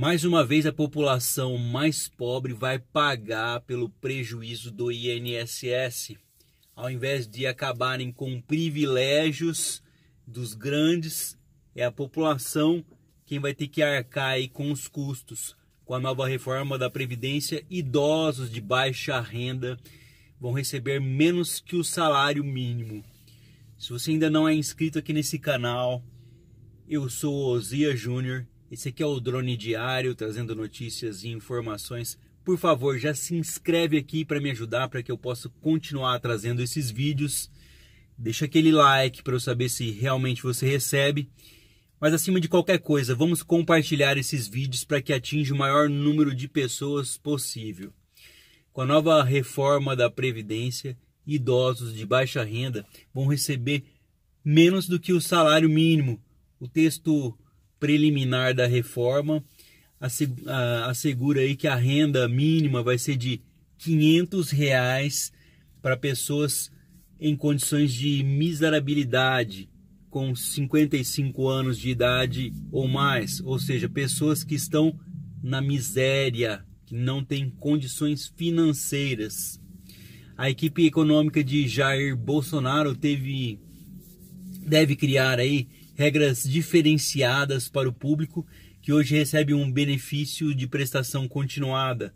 Mais uma vez, a população mais pobre vai pagar pelo prejuízo do INSS, ao invés de acabarem com privilégios dos grandes, é a população quem vai ter que arcar aí com os custos. Com a nova reforma da Previdência, idosos de baixa renda vão receber menos que o salário mínimo. Se você ainda não é inscrito aqui nesse canal, eu sou Ozia Júnior esse aqui é o Drone Diário, trazendo notícias e informações. Por favor, já se inscreve aqui para me ajudar, para que eu possa continuar trazendo esses vídeos. Deixa aquele like para eu saber se realmente você recebe. Mas acima de qualquer coisa, vamos compartilhar esses vídeos para que atinja o maior número de pessoas possível. Com a nova reforma da Previdência, idosos de baixa renda vão receber menos do que o salário mínimo. O texto preliminar da reforma assegura aí que a renda mínima vai ser de 500 reais para pessoas em condições de miserabilidade com 55 anos de idade ou mais, ou seja, pessoas que estão na miséria, que não têm condições financeiras. A equipe econômica de Jair Bolsonaro teve deve criar aí regras diferenciadas para o público que hoje recebe um benefício de prestação continuada,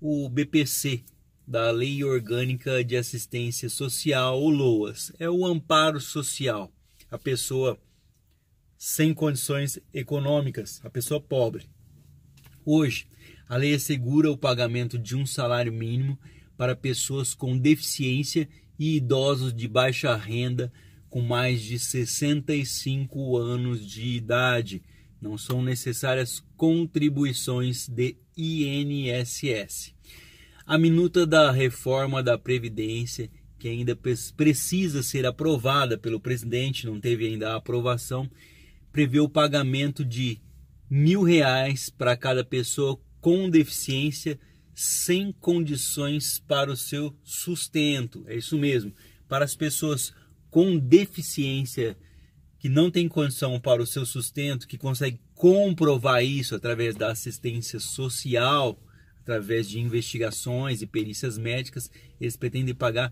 o BPC, da Lei Orgânica de Assistência Social, ou LOAS. É o amparo social. A pessoa sem condições econômicas, a pessoa pobre. Hoje, a lei assegura o pagamento de um salário mínimo para pessoas com deficiência e idosos de baixa renda com mais de 65 anos de idade. Não são necessárias contribuições de INSS. A minuta da reforma da Previdência, que ainda precisa ser aprovada pelo presidente, não teve ainda a aprovação, prevê o pagamento de mil reais para cada pessoa com deficiência sem condições para o seu sustento. É isso mesmo. Para as pessoas com deficiência que não tem condição para o seu sustento, que consegue comprovar isso através da assistência social, através de investigações e perícias médicas, eles pretendem pagar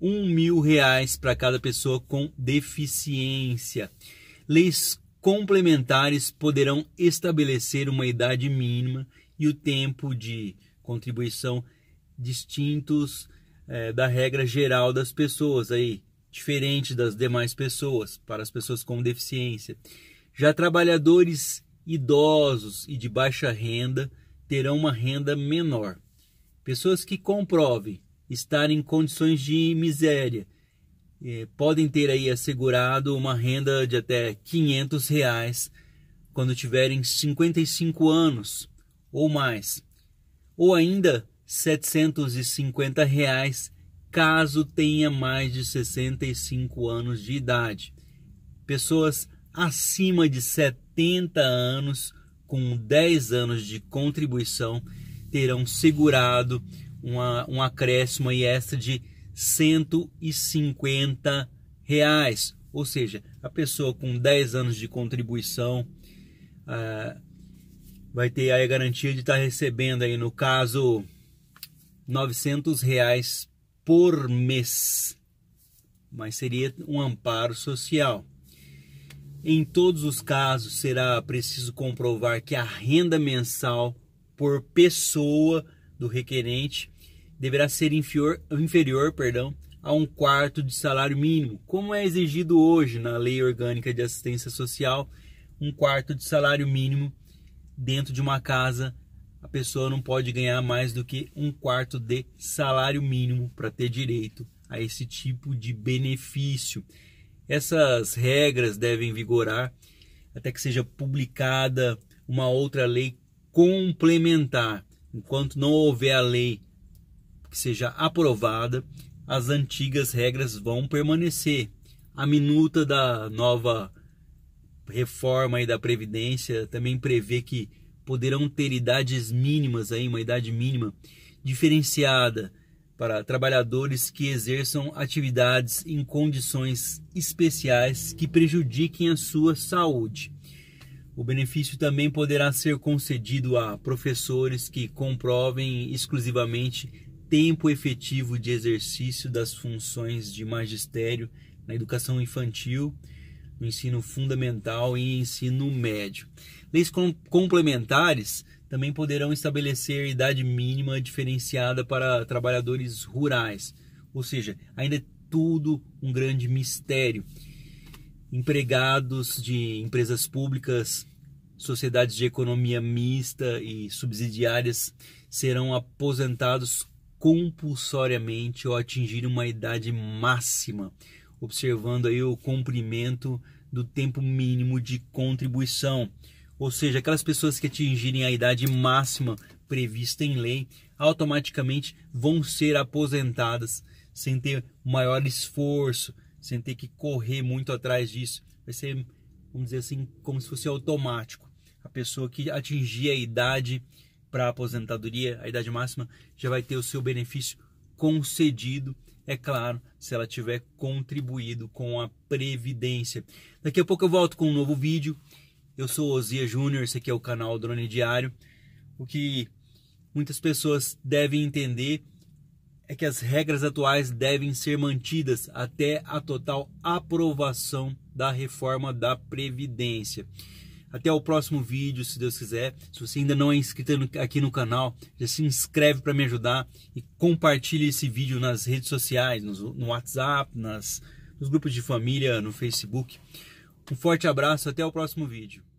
um mil reais para cada pessoa com deficiência. Leis complementares poderão estabelecer uma idade mínima e o tempo de contribuição distintos é, da regra geral das pessoas aí diferente das demais pessoas, para as pessoas com deficiência. Já trabalhadores idosos e de baixa renda terão uma renda menor. Pessoas que comprovem estar em condições de miséria eh, podem ter aí assegurado uma renda de até 500 reais quando tiverem 55 anos ou mais, ou ainda 750 reais caso tenha mais de 65 anos de idade. Pessoas acima de 70 anos com 10 anos de contribuição terão segurado uma, um acréscimo aí extra de 150 reais. Ou seja, a pessoa com 10 anos de contribuição ah, vai ter aí a garantia de estar tá recebendo aí no caso 900 reais por mês, mas seria um amparo social. Em todos os casos, será preciso comprovar que a renda mensal por pessoa do requerente deverá ser inferior, inferior perdão, a um quarto de salário mínimo, como é exigido hoje na Lei Orgânica de Assistência Social, um quarto de salário mínimo dentro de uma casa a pessoa não pode ganhar mais do que um quarto de salário mínimo para ter direito a esse tipo de benefício. Essas regras devem vigorar até que seja publicada uma outra lei complementar. Enquanto não houver a lei que seja aprovada, as antigas regras vão permanecer. A minuta da nova reforma e da previdência também prevê que poderão ter idades mínimas aí, uma idade mínima diferenciada para trabalhadores que exerçam atividades em condições especiais que prejudiquem a sua saúde. O benefício também poderá ser concedido a professores que comprovem exclusivamente tempo efetivo de exercício das funções de magistério na educação infantil, no ensino fundamental e ensino médio. Leis complementares também poderão estabelecer idade mínima diferenciada para trabalhadores rurais, ou seja, ainda é tudo um grande mistério. Empregados de empresas públicas, sociedades de economia mista e subsidiárias serão aposentados compulsoriamente ao atingir uma idade máxima, observando aí o comprimento do tempo mínimo de contribuição. Ou seja, aquelas pessoas que atingirem a idade máxima prevista em lei automaticamente vão ser aposentadas sem ter maior esforço, sem ter que correr muito atrás disso. Vai ser, vamos dizer assim, como se fosse automático. A pessoa que atingir a idade para aposentadoria, a idade máxima, já vai ter o seu benefício concedido é claro, se ela tiver contribuído com a previdência. Daqui a pouco eu volto com um novo vídeo. Eu sou Ozia Júnior, esse aqui é o canal Drone Diário. O que muitas pessoas devem entender é que as regras atuais devem ser mantidas até a total aprovação da reforma da previdência. Até o próximo vídeo, se Deus quiser. Se você ainda não é inscrito aqui no canal, já se inscreve para me ajudar e compartilhe esse vídeo nas redes sociais, no, no WhatsApp, nas, nos grupos de família, no Facebook. Um forte abraço, até o próximo vídeo.